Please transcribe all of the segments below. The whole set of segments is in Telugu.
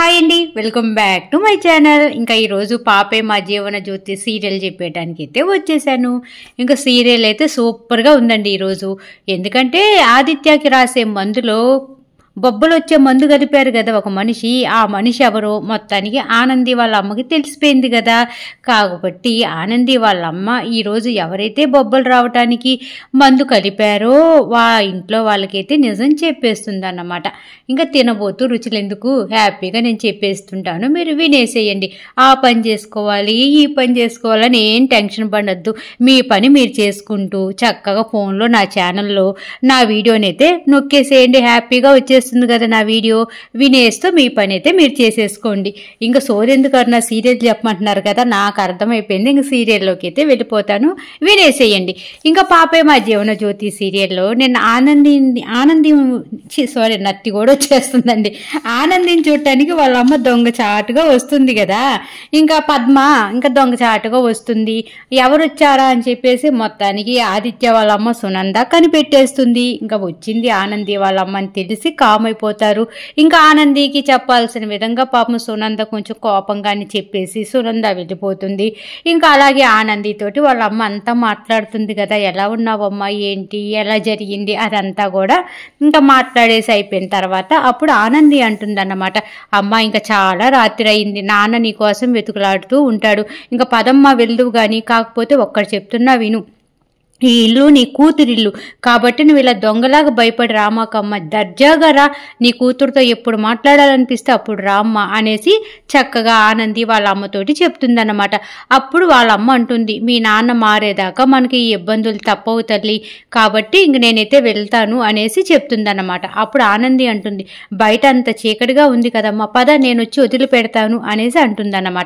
హాయ్ అండి welcome back to my channel ఇంకా ఈరోజు పాపే మా జీవన జ్యోతి సీరియల్ చెప్పేయడానికి అయితే వచ్చేసాను ఇంకా సీరియల్ అయితే సూపర్గా ఉందండి ఈరోజు ఎందుకంటే ఆదిత్యకి రాసే మందులో బొబ్బలొచ్చే మందు కలిపారు కదా ఒక మనిషి ఆ మనిషి ఎవరో మొత్తానికి ఆనంది వాళ్ళ అమ్మకి తెలిసిపోయింది కదా కాబట్టి ఆనంది వాళ్ళ అమ్మ ఈరోజు ఎవరైతే బొబ్బలు రావటానికి మందు కలిపారో వా ఇంట్లో వాళ్ళకైతే నిజం చెప్పేస్తుంది అన్నమాట ఇంకా తినబోతూ రుచులెందుకు హ్యాపీగా నేను చెప్పేస్తుంటాను మీరు వినేసేయండి ఆ పని చేసుకోవాలి ఈ పని చేసుకోవాలని ఏం టెన్షన్ పడద్దు మీ పని మీరు చేసుకుంటూ చక్కగా ఫోన్లో నా ఛానల్లో నా వీడియోనైతే నొక్కేసేయండి హ్యాపీగా వచ్చే చేస్తుంది కదా నా వీడియో వినేస్తూ మీ పని అయితే మీరు చేసేసుకోండి ఇంకా సోరెందుకు అన్న సీరియల్ చెప్పమంటున్నారు కదా నాకు అర్థమైపోయింది ఇంక సీరియల్లోకి అయితే వెళ్ళిపోతాను వినేసేయండి ఇంకా పాపే మా జీవన జ్యోతి సీరియల్లో నేను ఆనంది ఆనంది సారీ నత్తి కూడా వచ్చేస్తుందండి ఆనందిని చూడటానికి వాళ్ళ అమ్మ దొంగ చాటుగా వస్తుంది కదా ఇంకా పద్మ ఇంకా దొంగ చాటుగా వస్తుంది ఎవరు వచ్చారా అని చెప్పేసి మొత్తానికి ఆదిత్య వాళ్ళ అమ్మ సునంద కనిపెట్టేస్తుంది ఇంకా వచ్చింది ఆనంది వాళ్ళ అని తెలిసి కామ్ అయిపోతారు ఇంకా ఆనందికి చెప్పాల్సిన విధంగా పాపం సునంద కొంచెం కోపంగాని చెప్పేసి సునంద వెళ్ళిపోతుంది ఇంకా అలాగే ఆనందితోటి వాళ్ళ అమ్మ అంతా మాట్లాడుతుంది కదా ఎలా ఉన్నావమ్మా ఏంటి ఎలా జరిగింది అదంతా కూడా ఇంకా మాట్లాడేసి అయిపోయిన తర్వాత అప్పుడు ఆనంది అంటుందన్నమాట అమ్మ ఇంకా చాలా రాత్రి అయింది నాన్న నీకోసం వెతుకులాడుతూ ఉంటాడు ఇంకా పదమ్మ వెళ్ళు కానీ కాకపోతే ఒక్కడు చెప్తున్నా విను ఈ ఇల్లు నీ కూతురిల్లు కాబట్టి నువ్వు ఇలా దొంగలాగా భయపడి రామాకమ్మ దర్జాగా రా నీ కూతురుతో ఎప్పుడు మాట్లాడాలనిపిస్తే అప్పుడు రామ్మ అనేసి చక్కగా ఆనంది వాళ్ళ అమ్మతోటి చెప్తుందన్నమాట అప్పుడు వాళ్ళ అమ్మ అంటుంది మీ నాన్న మారేదాకా మనకి ఈ ఇబ్బందులు తప్పవు తల్లి కాబట్టి ఇంక నేనైతే వెళ్తాను అనేసి చెప్తుందన్నమాట అప్పుడు ఆనంది అంటుంది బయట అంత చీకటిగా ఉంది కదమ్మా పద నేను వచ్చి వదిలిపెడతాను అనేసి అంటుందన్నమాట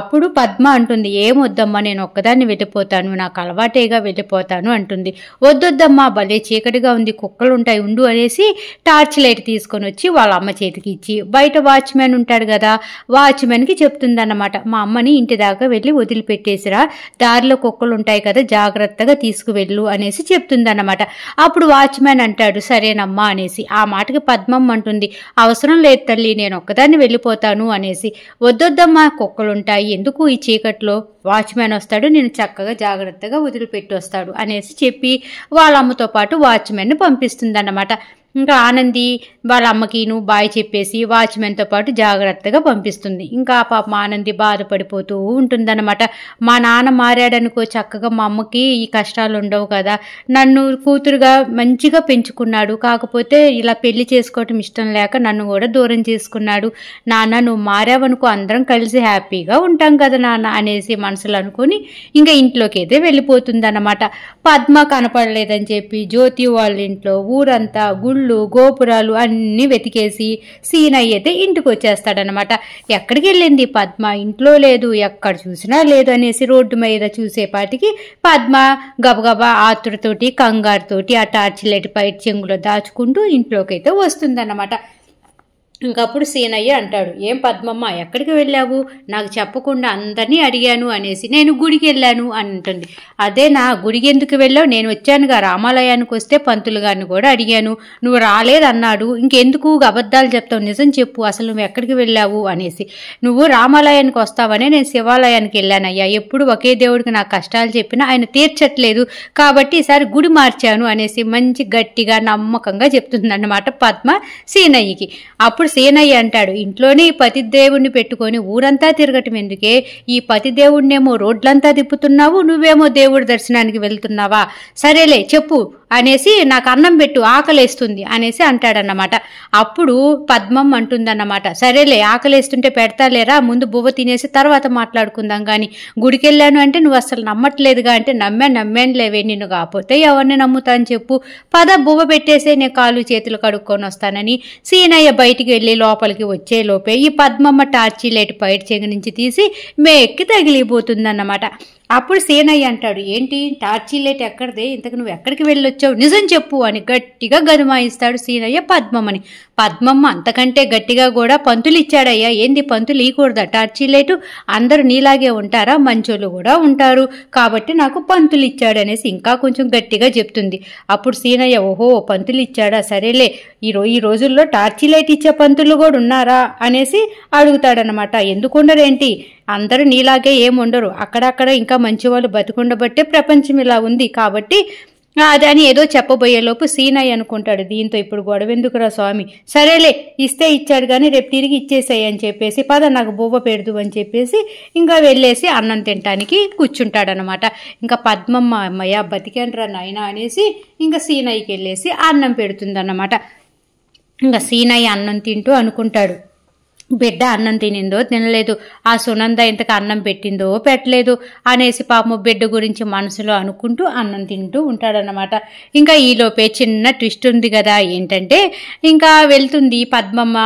అప్పుడు పద్మ అంటుంది ఏమొద్దమ్మా నేను ఒక్కదాన్ని వెళ్ళిపోతాను నాకు అలవాటేగా వెళ్ళిపోతాను వెళ్ళిపోతాను అంటుంది వద్దొద్దమ్మా భలే చీకటిగా ఉంది కుక్కలు ఉంటాయి ఉండు అనేసి టార్చ్ లైట్ తీసుకొని వచ్చి వాళ్ళ అమ్మ చేతికి ఇచ్చి బయట వాచ్మెన్ ఉంటాడు కదా వాచ్మెన్కి చెప్తుందన్నమాట మా అమ్మని ఇంటి దాకా వెళ్ళి వదిలిపెట్టేసిరా దారిలో కుక్కలు ఉంటాయి కదా జాగ్రత్తగా తీసుకువెళ్ళు అనేసి చెప్తుందన్నమాట అప్పుడు వాచ్మెన్ అంటాడు సరేనమ్మా అనేసి ఆ మాటకి పద్మం అంటుంది అవసరం లేదు తల్లి నేను ఒక్కదాన్ని వెళ్ళిపోతాను అనేసి వద్దొద్దమ్మా కుక్కలుంటాయి ఎందుకు ఈ చీకట్లో వాచ్మ్యాన్ వస్తాడు నేను చక్కగా జాగ్రత్తగా వదిలిపెట్టి వస్తాడు అనేసి చెప్పి వాళ్ళ అమ్మతో పాటు వాచ్మెన్ను పంపిస్తుందన్నమాట ఇంకా ఆనంది వాళ్ళ అమ్మకిను బాయ్ చెప్పేసి వాచ్మెన్తో పాటు జాగ్రత్తగా పంపిస్తుంది ఇంకా పాప ఆనంది బాధపడిపోతూ ఉంటుందన్నమాట మా నాన్న మారాడనుకో చక్కగా మా అమ్మకి ఈ కష్టాలు ఉండవు కదా నన్ను కూతురుగా మంచిగా పెంచుకున్నాడు కాకపోతే ఇలా పెళ్లి చేసుకోవటం ఇష్టం లేక నన్ను కూడా దూరం చేసుకున్నాడు నాన్న నువ్వు మారావనుకో అందరం కలిసి హ్యాపీగా ఉంటాం కదా నాన్న అనేసి మనసులో అనుకుని ఇంకా ఇంట్లోకి అయితే వెళ్ళిపోతుందన్నమాట పద్మ కనపడలేదని చెప్పి జ్యోతి వాళ్ళ ఇంట్లో ఊరంతా గుళ్ళు గుళ్ళు గోపురాలు అన్నీ వెతికేసి సీన్ అయితే ఇంటికి వచ్చేస్తాడనమాట ఎక్కడికి వెళ్ళింది పద్మ ఇంట్లో లేదు ఎక్కడ చూసినా లేదు అనేసి రోడ్డు మీద చూసేపాటికి పద్మ గబగబా ఆతురతోటి కంగారుతోటి ఆ టార్చ్ లైట్ పై చెంగులో దాచుకుంటూ ఇంట్లోకి అయితే వస్తుందన్నమాట ఇంకప్పుడు సీనయ్య అంటాడు ఏం పద్మమ్మ ఎక్కడికి వెళ్ళావు నాకు చెప్పకుండా అందరినీ అడిగాను అనేసి నేను గుడికి వెళ్ళాను అని అంటుంది అదే నా గుడికి ఎందుకు వెళ్ళావు నేను వచ్చానుగా రామాలయానికి వస్తే పంతులు గారిని కూడా అడిగాను నువ్వు రాలేదన్నాడు ఇంకెందుకు అబద్ధాలు చెప్తావు నిజం చెప్పు అసలు నువ్వు ఎక్కడికి వెళ్ళావు అనేసి నువ్వు రామాలయానికి వస్తావనే నేను శివాలయానికి వెళ్ళానయ్యా ఎప్పుడు ఒకే దేవుడికి నా కష్టాలు చెప్పినా ఆయన తీర్చట్లేదు కాబట్టి ఈసారి గుడి మార్చాను అనేసి మంచి గట్టిగా నమ్మకంగా చెప్తుందన్నమాట పద్మ సీనయ్యకి అప్పుడు సీనయ్య అంటాడు ఇంట్లోనే ఈ పతిదేవుణ్ణి పెట్టుకొని ఊరంతా తిరగటం ఎందుకే ఈ పతిదేవుణ్ణేమో రోడ్లంతా తిప్పుతున్నావు నువ్వేమో దేవుడి దర్శనానికి వెళ్తున్నావా సరేలే చెప్పు అనేసి నాకు అన్నం పెట్టు ఆకలేస్తుంది అనేసి అంటాడన్నమాట అప్పుడు పద్మం అంటుందన్నమాట సరేలే ఆకలేస్తుంటే పెడతాలేరా ముందు బువ్వ తినేసి తర్వాత మాట్లాడుకుందాం కానీ గుడికెళ్ళాను అంటే నువ్వు అసలు నమ్మట్లేదుగా అంటే నమ్మా నమ్మాను లేవే నిన్ను కాకపోతే ఎవరిని నమ్ముతా అని చెప్పు పద బువ్వ పెట్టేసే నేను కాలు చేతులు కడుక్కొని వస్తానని సీనయ్య బయటికి వెళ్ళి లోపలికి వచ్చే లోపే ఈ పద్మమ్మ టార్చి లైట్ బయట చెగ నుంచి తీసి మేక్కి తగిలిపోతుందన్నమాట అప్పుడు సేనయ్య అంటాడు ఏంటి టార్చీ లైట్ ఎక్కడిదే ఇంతకు నువ్వు ఎక్కడికి వెళ్ళొచ్చావు నిజం చెప్పు అని గట్టిగా గదుమాయిస్తాడు సీనయ్య పద్మమ్మని పద్మమ్మ అంతకంటే గట్టిగా కూడా పంతులు ఇచ్చాడయ్యా ఏంది పంతులు ఇవ్వకూడదా టార్చీ లైట్ అందరూ నీలాగే ఉంటారా మంచోళ్ళు కూడా ఉంటారు కాబట్టి నాకు పంతులు ఇచ్చాడు అనేసి ఇంకా కొంచెం గట్టిగా చెప్తుంది అప్పుడు సీనయ్య ఓహో పంతులు ఇచ్చాడా సరేలే ఈ రో ఈ రోజుల్లో టార్చీ లైట్ ఇచ్చే పంతులు కూడా ఉన్నారా అనేసి అడుగుతాడనమాట ఎందుకున్నారేంటి అందరూ నీలాగే ఏముండరు అక్కడక్కడ ఇంకా మంచి వాళ్ళు బతికుండబట్టే ప్రపంచం ఇలా ఉంది కాబట్టి అని ఏదో చెప్పబోయేలోపు సీనయ్య అనుకుంటాడు దీంతో ఇప్పుడు గొడవెందుకురా స్వామి సరేలే ఇస్తే ఇచ్చాడు కానీ రేపు తిరిగి ఇచ్చేసాయి అని చెప్పేసి పద నాకు బువ్వ పెడదు అని చెప్పేసి ఇంకా వెళ్ళేసి అన్నం తినటానికి కూర్చుంటాడనమాట ఇంకా పద్మమ్మ అమ్మయ్య బతికేనరా నాయన అనేసి ఇంకా సీనయ్యకి వెళ్ళేసి అన్నం పెడుతుంది ఇంకా సీనయ్య అన్నం తింటూ అనుకుంటాడు బిడ్డ అన్నం తినిందో తినలేదు ఆ సునంద ఇంతకు అన్నం పెట్టిందో పెట్టలేదు అనేసి పాపము బిడ్డ గురించి మనసులో అనుకుంటూ అన్నం తింటూ ఉంటాడనమాట ఇంకా ఈలోపే చిన్న ట్విస్ట్ ఉంది కదా ఏంటంటే ఇంకా వెళ్తుంది పద్మమ్మ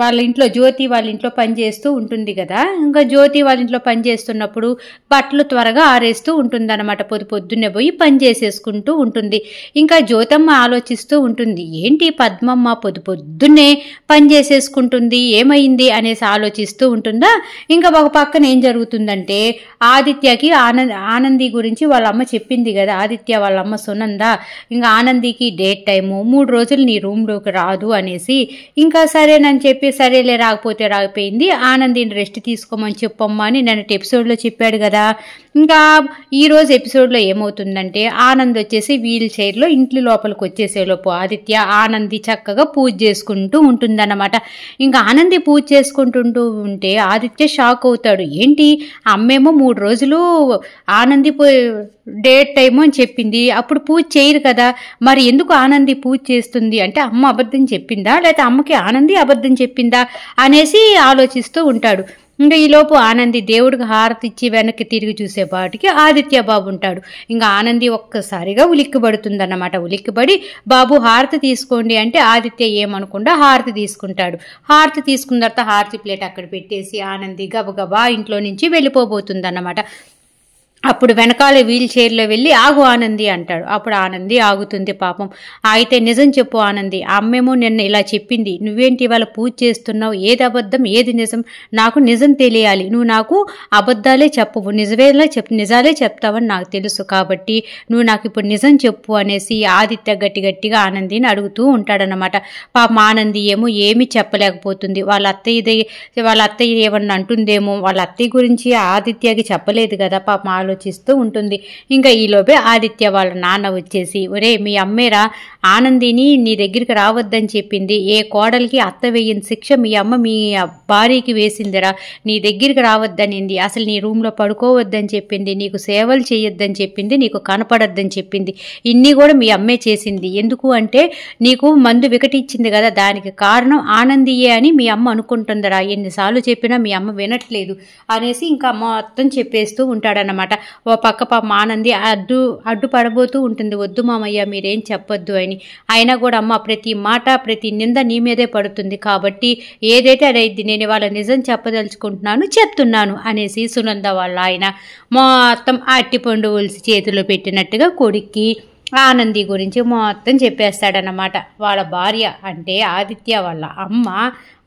వాళ్ళ ఇంట్లో జ్యోతి వాళ్ళ ఇంట్లో పనిచేస్తూ ఉంటుంది కదా ఇంకా జ్యోతి వాళ్ళ ఇంట్లో పనిచేస్తున్నప్పుడు బట్టలు త్వరగా ఆరేస్తూ ఉంటుందన్నమాట పొద్దు పొద్దున్నే పోయి పని చేసేసుకుంటూ ఉంటుంది ఇంకా జ్యోతమ్మ ఆలోచిస్తూ ఉంటుంది ఏంటి పద్మమ్మ పొద్దు పొద్దున్నే పని చేసేసుకుంటుంది ఏమైంది అనేసి ఆలోచిస్తూ ఉంటుందా ఇంకా ఒక పక్కన ఏం జరుగుతుందంటే ఆదిత్యకి ఆనంద్ ఆనంది గురించి వాళ్ళ అమ్మ చెప్పింది కదా ఆదిత్య వాళ్ళ అమ్మ సునంద ఇంకా ఆనందికి డేట్ టైము మూడు రోజులు నీ రూమ్లోకి రాదు అనేసి ఇంకా సరేనని చెప్పి సరేలే రాకపోతే రాకపోయింది ఆనందిని రెస్ట్ తీసుకోమని చెప్పమ్మా అని నన్నటి ఎపిసోడ్లో చెప్పాడు కదా ఇంకా ఈరోజు ఎపిసోడ్లో ఏమవుతుందంటే ఆనంద్ వచ్చేసి వీల్ చైర్లో ఇంటి లోపలికి వచ్చేసేలోపు ఆదిత్య ఆనంది చక్కగా పూజ చేసుకుంటూ ఉంటుందన్నమాట ఇంకా ఆనంది పూజ చేసుకుంటుంటూ ఉంటే ఆదిత్య షాక్ అవుతాడు ఏంటి అమ్మేమో మూడు రోజులు ఆనంది డేట్ టైము అని చెప్పింది అప్పుడు పూజ చేయరు కదా మరి ఎందుకు ఆనంది పూజ చేస్తుంది అంటే అమ్మ అబద్ధం చెప్పిందా లేకపోతే అమ్మకి ఆనంది అబద్ధం అబద్ధం చెప్పిందా అనేసి ఆలోచిస్తూ ఉంటాడు ఇంకా ఈలోపు ఆనంది దేవుడికి హారతి ఇచ్చి వెనక్కి తిరిగి చూసేపాటికి ఆదిత్య బాబు ఉంటాడు ఇంకా ఆనంది ఒక్కసారిగా ఉలిక్కిబడుతుందన్నమాట ఉలిక్కిబడి బాబు హారతి తీసుకోండి అంటే ఆదిత్య ఏమనకుండా హారతి తీసుకుంటాడు హారతి తీసుకున్న తర్వాత హారతి ప్లేట్ అక్కడ పెట్టేసి ఆనంది గబగబా ఇంట్లో నుంచి వెళ్ళిపోబోతుందన్నమాట అప్పుడు వెనకాల వీల్ చైర్లో వెళ్ళి ఆగు ఆనంది అంటాడు అప్పుడు ఆనంది ఆగుతుంది పాపం అయితే నిజం చెప్పు ఆనంది అమ్మేమో నిన్న ఇలా చెప్పింది నువ్వేంటి ఇవాళ పూజ చేస్తున్నావు ఏది అబద్ధం ఏది నిజం నాకు నిజం తెలియాలి నువ్వు నాకు అబద్ధాలే చెప్పవు నిజమేలా చెప్ నిజాలే చెప్తావని నాకు తెలుసు కాబట్టి నువ్వు నాకు ఇప్పుడు నిజం చెప్పు అనేసి ఆదిత్య గట్టి గట్టిగా ఆనందిని అడుగుతూ ఉంటాడనమాట పాపం ఆనంది ఏమో ఏమీ చెప్పలేకపోతుంది వాళ్ళ అత్తయ్య వాళ్ళ అత్తయ్య ఏమన్నా అంటుందేమో వాళ్ళ అత్తయ్య గురించి ఆదిత్యకి చెప్పలేదు కదా పాపం ఆలోచిస్తూ ఉంటుంది ఇంకా ఈలోపే ఆదిత్య వాళ్ళ నాన్న వచ్చేసి ఒరే మీ అమ్మేరా ఆనందిని నీ దగ్గరికి రావద్దని చెప్పింది ఏ కోడలికి అత్త వేయని శిక్ష మీ అమ్మ మీ భార్యకి వేసిందిరా నీ దగ్గరికి రావద్దనింది అసలు నీ రూమ్లో పడుకోవద్దని చెప్పింది నీకు సేవలు చేయొద్దని చెప్పింది నీకు కనపడొద్దని చెప్పింది ఇన్ని కూడా మీ అమ్మే చేసింది ఎందుకు అంటే నీకు మందు వికటించింది కదా దానికి కారణం ఆనందియే అని మీ అమ్మ అనుకుంటుందిరా ఎన్నిసార్లు చెప్పినా మీ అమ్మ వినట్లేదు అనేసి ఇంకా మొత్తం చెప్పేస్తూ ఉంటాడనమాట ఓ పక్క పాప ఆనంది అడ్డు అడ్డుపడబోతూ ఉంటుంది వద్దు మామయ్య మీరేం చెప్పొద్దు అని అయినా కూడా అమ్మ ప్రతి మాట ప్రతి నింద నీ మీదే పడుతుంది కాబట్టి ఏదైతే అదైద్ది నేను వాళ్ళ నిజం చెప్పదలుచుకుంటున్నాను చెప్తున్నాను అనేసి సునంద వాళ్ళ ఆయన మొత్తం పండు ఒలిసి చేతిలో పెట్టినట్టుగా కొడుక్కి ఆనంది గురించి మొత్తం చెప్పేస్తాడనమాట వాళ్ళ భార్య అంటే ఆదిత్య వాళ్ళ అమ్మ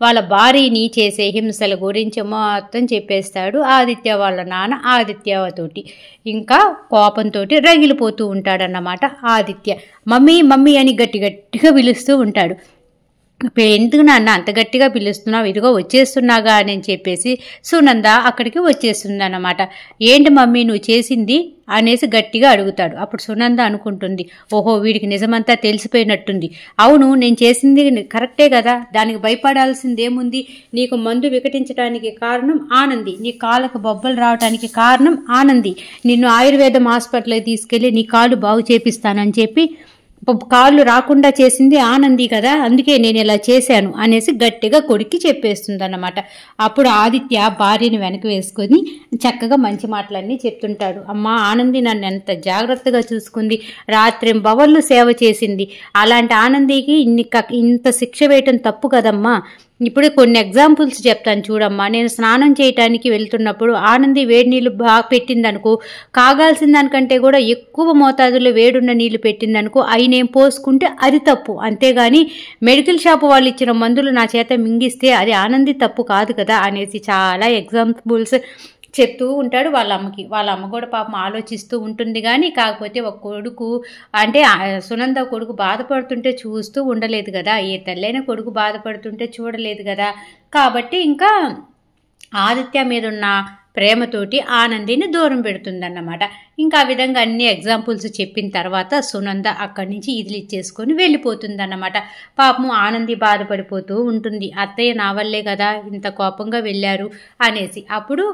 వాళ్ళ భార్యని చేసే హింసల గురించి మొత్తం చెప్పేస్తాడు ఆదిత్య వాళ్ళ నాన్న ఆదిత్యతోటి ఇంకా కోపంతో రగిలిపోతూ ఉంటాడన్నమాట ఆదిత్య మమ్మీ మమ్మీ అని గట్టి గట్టిగా పిలుస్తూ ఉంటాడు ఎందుకు నాన్న అంత గట్టిగా పిలుస్తున్నావు ఇదిగో వచ్చేస్తున్నాగా అని చెప్పేసి సునంద అక్కడికి వచ్చేస్తుందన్నమాట ఏంటి మమ్మీ నువ్వు చేసింది అనేసి గట్టిగా అడుగుతాడు అప్పుడు సునంద అనుకుంటుంది ఓహో వీడికి నిజమంతా తెలిసిపోయినట్టుంది అవును నేను చేసింది కరెక్టే కదా దానికి భయపడాల్సిందేముంది నీకు మందు వికటించడానికి కారణం ఆనంది నీ కాళ్ళకు బొబ్బలు రావడానికి కారణం ఆనంది నిన్ను ఆయుర్వేదం హాస్పిటల్కి తీసుకెళ్ళి నీ కాళ్ళు బాగు చేపిస్తానని చెప్పి కాళ్ళు రాకుండా చేసింది ఆనంది కదా అందుకే నేను ఇలా చేశాను అనేసి గట్టిగా కొడుక్కి చెప్పేస్తుందన్నమాట అప్పుడు ఆదిత్య భార్యని వెనక వేసుకొని చక్కగా మంచి మాటలన్నీ చెప్తుంటాడు అమ్మ ఆనంది నన్ను ఎంత జాగ్రత్తగా చూసుకుంది రాత్రి బవళ్ళు సేవ చేసింది అలాంటి ఆనందికి ఇన్ని ఇంత శిక్ష వేయటం తప్పు కదమ్మా ఇప్పుడు కొన్ని ఎగ్జాంపుల్స్ చెప్తాను చూడమ్మా నేను స్నానం చేయటానికి వెళ్తున్నప్పుడు ఆనంది వేడి నీళ్ళు బాగా పెట్టిందనుకో కాగాల్సిన దానికంటే కూడా ఎక్కువ మోతాదులో వేడున్న నీళ్ళు పెట్టిందనుకో అవి నేను పోసుకుంటే అది తప్పు అంతేగాని మెడికల్ షాప్ వాళ్ళు ఇచ్చిన మందులు నా చేత మింగిస్తే అది ఆనంది తప్పు కాదు కదా అనేసి చాలా ఎగ్జాంపుల్స్ చెప్తూ ఉంటాడు వాళ్ళ అమ్మకి వాళ్ళ అమ్మ కూడా పాపం ఆలోచిస్తూ ఉంటుంది కానీ కాకపోతే ఒక కొడుకు అంటే సునంద కొడుకు బాధపడుతుంటే చూస్తూ ఉండలేదు కదా ఏ తల్లైన కొడుకు బాధపడుతుంటే చూడలేదు కదా కాబట్టి ఇంకా ఆదిత్య మీద ఉన్న ప్రేమతోటి ఆనందిని దూరం పెడుతుందన్నమాట ఇంకా ఆ విధంగా అన్ని ఎగ్జాంపుల్స్ చెప్పిన తర్వాత సునంద అక్కడి నుంచి ఇదిలి చేసుకొని వెళ్ళిపోతుందన్నమాట పాపము ఆనంది బాధపడిపోతూ ఉంటుంది అత్తయ్య నా వల్లే కదా ఇంత కోపంగా వెళ్ళారు అనేసి అప్పుడు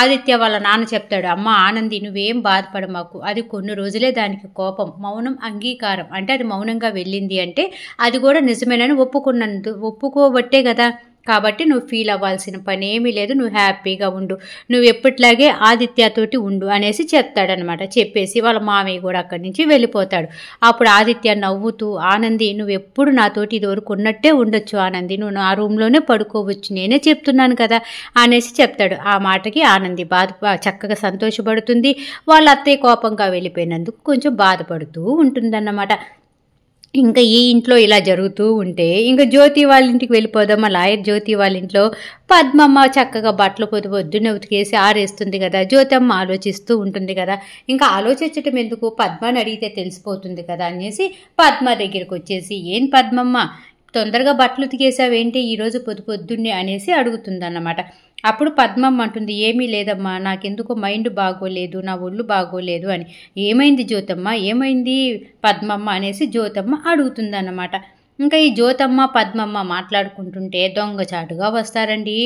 ఆదిత్య వాళ్ళ నాన్న చెప్తాడు అమ్మ ఆనంది నువ్వేం బాధపడమాకు అది కొన్ని రోజులే దానికి కోపం మౌనం అంగీకారం అంటే అది మౌనంగా వెళ్ళింది అంటే అది కూడా నిజమేనని ఒప్పుకున్నందు ఒప్పుకోబట్టే కదా కాబట్టి నువ్వు ఫీల్ అవ్వాల్సిన పని ఏమీ లేదు నువ్వు హ్యాపీగా ఉండు నువ్వు ఎప్పట్లాగే ఆదిత్యతోటి ఉండు అనేసి చెప్తాడనమాట చెప్పేసి వాళ్ళ మామయ్య కూడా అక్కడి నుంచి వెళ్ళిపోతాడు అప్పుడు ఆదిత్య నవ్వుతూ ఆనంది నువ్వు ఎప్పుడు నాతోటి ఇదివరకు ఉన్నట్టే ఉండొచ్చు ఆనంది నువ్వు ఆ రూమ్లోనే పడుకోవచ్చు నేనే చెప్తున్నాను కదా అనేసి చెప్తాడు ఆ మాటకి ఆనంది బాధ చక్కగా సంతోషపడుతుంది వాళ్ళ అత్తయ్య కోపంగా వెళ్ళిపోయినందుకు కొంచెం బాధపడుతూ ఉంటుందన్నమాట ఇంకా ఈ ఇంట్లో ఇలా జరుగుతూ ఉంటే ఇంకా జ్యోతి వాళ్ళ ఇంటికి వెళ్ళిపోదాం లాయర్ జ్యోతి వాళ్ళ ఇంట్లో పద్మమ్మ చక్కగా బట్టలు పొద్దు పొద్దున్న ఉతికేసి ఆరేస్తుంది కదా అమ్మ ఆలోచిస్తూ ఉంటుంది కదా ఇంకా ఆలోచించటం ఎందుకు పద్మని అడిగితే తెలిసిపోతుంది కదా అనేసి పద్మ దగ్గరికి వచ్చేసి ఏం పద్మమ్మ తొందరగా బట్టలు ఉతికేసావేంటి ఈరోజు పొద్దు పొద్దున్నే అనేసి అడుగుతుందన్నమాట అప్పుడు పద్మమ్మ అంటుంది ఏమీ లేదమ్మా నాకెందుకో మైండ్ బాగోలేదు నా ఒళ్ళు బాగోలేదు అని ఏమైంది జ్యోతమ్మ ఏమైంది పద్మమ్మ అనేసి జ్యోతమ్మ అడుగుతుందన్నమాట ఇంకా ఈ జ్యోతమ్మ పద్మమ్మ మాట్లాడుకుంటుంటే దొంగచాటుగా వస్తారండి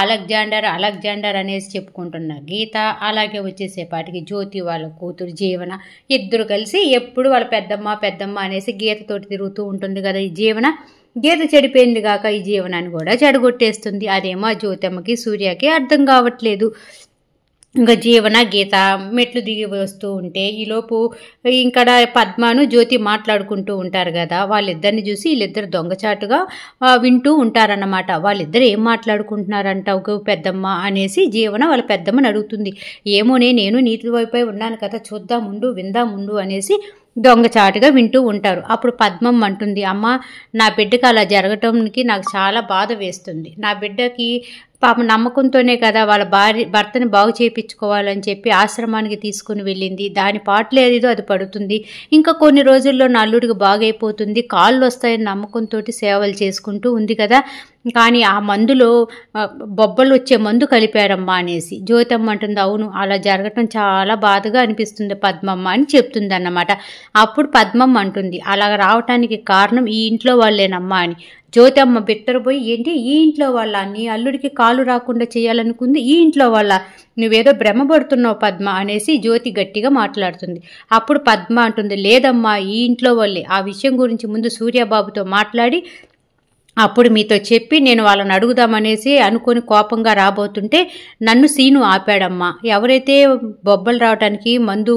అలెగ్జాండర్ అలెగ్జాండర్ అనేసి చెప్పుకుంటున్న గీత అలాగే వచ్చేసేపాటికి జ్యోతి వాళ్ళ కూతురు జీవన ఇద్దరు కలిసి ఎప్పుడు వాళ్ళ పెద్దమ్మ పెద్దమ్మ అనేసి గీతతోటి తిరుగుతూ ఉంటుంది కదా ఈ జీవన గీత చెడిపోయింది కాక ఈ జీవనాన్ని కూడా చెడగొట్టేస్తుంది అదేమో ఆ జ్యోతమ్మకి సూర్యకి అర్థం కావట్లేదు ఇంకా జీవన గీత మెట్లు దిగి వస్తూ ఉంటే ఈలోపు ఇక్కడ పద్మను జ్యోతి మాట్లాడుకుంటూ ఉంటారు కదా వాళ్ళిద్దరిని చూసి వీళ్ళిద్దరు దొంగచాటుగా వింటూ ఉంటారన్నమాట వాళ్ళిద్దరు ఏం మాట్లాడుకుంటున్నారంట ఒక పెద్దమ్మ అనేసి జీవన వాళ్ళ పెద్దమ్మని అడుగుతుంది ఏమోనే నేను నీటి వైపే ఉన్నాను కదా చూద్దాం ఉండు విందాం ఉండు అనేసి దొంగచాటుగా వింటూ ఉంటారు అప్పుడు పద్మం అంటుంది అమ్మ నా బిడ్డకు అలా జరగటానికి నాకు చాలా బాధ వేస్తుంది నా బిడ్డకి పాప నమ్మకంతోనే కదా వాళ్ళ భార్య భర్తను బాగు చేయించుకోవాలని చెప్పి ఆశ్రమానికి తీసుకుని వెళ్ళింది దాని పాటలేదో అది పడుతుంది ఇంకా కొన్ని రోజుల్లో నల్లుడికి బాగైపోతుంది కాళ్ళు వస్తాయని నమ్మకంతో సేవలు చేసుకుంటూ ఉంది కదా కానీ ఆ మందులో బొబ్బలు వచ్చే మందు కలిపారమ్మా అనేసి జ్యోతమ్మ అంటుంది అవును అలా జరగటం చాలా బాధగా అనిపిస్తుంది పద్మమ్మ అని చెప్తుంది అన్నమాట అప్పుడు పద్మమ్మ అంటుంది అలా రావటానికి కారణం ఈ ఇంట్లో వాళ్ళేనమ్మా అని జ్యోతమ్మ బిత్తరపోయి ఏంటి ఈ ఇంట్లో వాళ్ళ నీ అల్లుడికి కాలు రాకుండా చేయాలనుకుంది ఈ ఇంట్లో వాళ్ళ నువ్వేదో భ్రమపడుతున్నావు పద్మ అనేసి జ్యోతి గట్టిగా మాట్లాడుతుంది అప్పుడు పద్మ అంటుంది లేదమ్మా ఈ ఇంట్లో వాళ్ళే ఆ విషయం గురించి ముందు సూర్యబాబుతో మాట్లాడి అప్పుడు మీతో చెప్పి నేను వాళ్ళని అడుగుదామనేసి అనుకుని కోపంగా రాబోతుంటే నన్ను సీను ఆపాడమ్మా ఎవరైతే బొబ్బలు రావడానికి మందు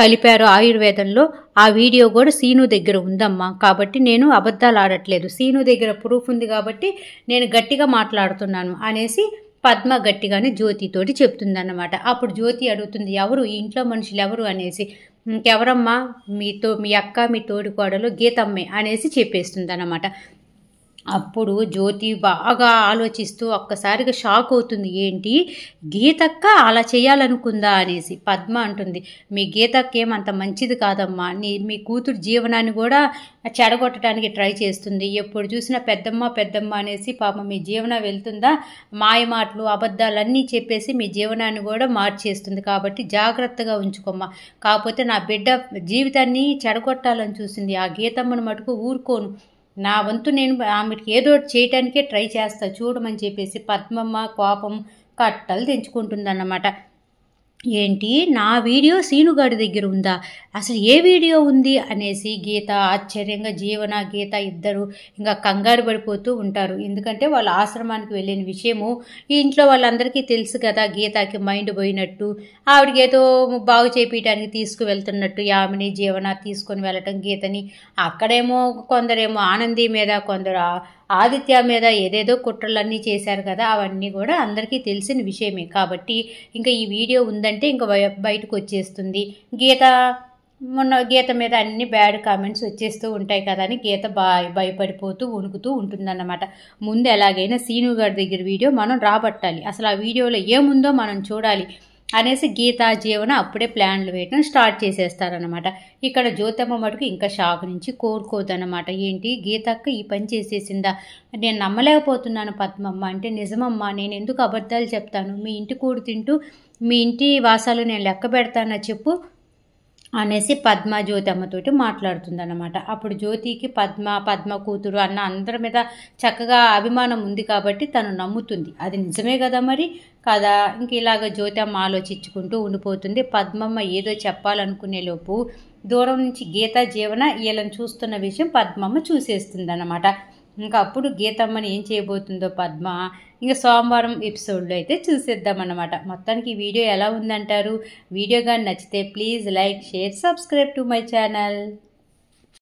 కలిపారో ఆయుర్వేదంలో ఆ వీడియో కూడా సీను దగ్గర ఉందమ్మా కాబట్టి నేను అబద్ధాలు ఆడట్లేదు సీను దగ్గర ప్రూఫ్ ఉంది కాబట్టి నేను గట్టిగా మాట్లాడుతున్నాను అనేసి పద్మ గట్టిగానే జ్యోతితోటి చెప్తుందన్నమాట అప్పుడు జ్యోతి అడుగుతుంది ఎవరు ఈ ఇంట్లో మనుషులు ఎవరు అనేసి ఇంకెవరమ్మా మీతో మీ అక్క మీ తోడి కోడలు గీతమ్మే అనేసి చెప్పేస్తుంది అనమాట అప్పుడు జ్యోతి బాగా ఆలోచిస్తూ ఒక్కసారిగా షాక్ అవుతుంది ఏంటి గీతక్క అలా చేయాలనుకుందా అనేసి పద్మ అంటుంది మీ గీతక్క ఏమంత మంచిది కాదమ్మా నీ మీ కూతురు జీవనాన్ని కూడా చెడగొట్టడానికి ట్రై చేస్తుంది ఎప్పుడు చూసినా పెద్దమ్మ పెద్దమ్మ అనేసి పాప మీ జీవన వెళ్తుందా మాయమాటలు అబద్ధాలన్నీ చెప్పేసి మీ జీవనాన్ని కూడా మార్చేస్తుంది కాబట్టి జాగ్రత్తగా ఉంచుకోమ్మా కాకపోతే నా బిడ్డ జీవితాన్ని చెడగొట్టాలని చూసింది ఆ గీతమ్మను మటుకు ఊరుకోను నా వంతు నేను ఆమెకి ఏదో చేయటానికే ట్రై చేస్తా చూడమని చెప్పేసి పద్మమ్మ కోపం కట్టలు తెంచుకుంటుందన్నమాట ఏంటి నా వీడియో సీనుగాడి దగ్గర ఉందా అసలు ఏ వీడియో ఉంది అనేసి గీత ఆశ్చర్యంగా జీవన గీత ఇద్దరు ఇంకా కంగారు పడిపోతూ ఉంటారు ఎందుకంటే వాళ్ళ ఆశ్రమానికి వెళ్ళిన విషయము ఈ ఇంట్లో వాళ్ళందరికీ తెలుసు కదా గీతకి మైండ్ పోయినట్టు ఆవిడకి ఏదో బాగు చేపించడానికి తీసుకువెళ్తున్నట్టు యామిని జీవన తీసుకొని వెళ్ళటం గీతని అక్కడేమో కొందరేమో ఆనంది మీద కొందరు ఆదిత్య మీద ఏదేదో కుట్రలన్నీ చేశారు కదా అవన్నీ కూడా అందరికీ తెలిసిన విషయమే కాబట్టి ఇంకా ఈ వీడియో ఉందంటే ఇంకా బయటకు వచ్చేస్తుంది గీత మొన్న గీత మీద అన్ని బ్యాడ్ కామెంట్స్ వచ్చేస్తూ ఉంటాయి కదా అని గీత బా భయపడిపోతూ వణుకుతూ ఉంటుందన్నమాట ముందు ఎలాగైనా సీను గారి దగ్గర వీడియో మనం రాబట్టాలి అసలు ఆ వీడియోలో ఏముందో మనం చూడాలి అనేసి గీతా జీవన అప్పుడే ప్లాన్లు వేయడం స్టార్ట్ చేసేస్తారనమాట ఇక్కడ జ్యోతమ్మ మటుకు ఇంకా షాక్ నుంచి కోరుకోదనమాట ఏంటి గీతక్క ఈ పని చేసేసిందా నేను నమ్మలేకపోతున్నాను పద్మమ్మ అంటే నిజమమ్మ నేను ఎందుకు అబద్ధాలు చెప్తాను మీ ఇంటి కూడు తింటూ మీ ఇంటి వాసాలు నేను లెక్క పెడతానని చెప్పు అనేసి పద్మ జ్యోతి అమ్మతోటి మాట్లాడుతుందన్నమాట అప్పుడు జ్యోతికి పద్మ పద్మ కూతురు అన్న అందరి మీద చక్కగా అభిమానం ఉంది కాబట్టి తను నమ్ముతుంది అది నిజమే కదా మరి కదా ఇంక ఇలాగ జ్యోతమ్మ ఆలోచించుకుంటూ ఉండిపోతుంది పద్మమ్మ ఏదో చెప్పాలనుకునే లోపు దూరం నుంచి గీత జీవన వీళ్ళని చూస్తున్న విషయం పద్మమ్మ చూసేస్తుంది అనమాట ఇంకా అప్పుడు గీతమ్మని ఏం చేయబోతుందో పద్మ ఇంకా సోమవారం ఎపిసోడ్లో అయితే చూసేద్దామన్నమాట మొత్తానికి వీడియో ఎలా ఉందంటారు వీడియో కానీ నచ్చితే please like share subscribe to my channel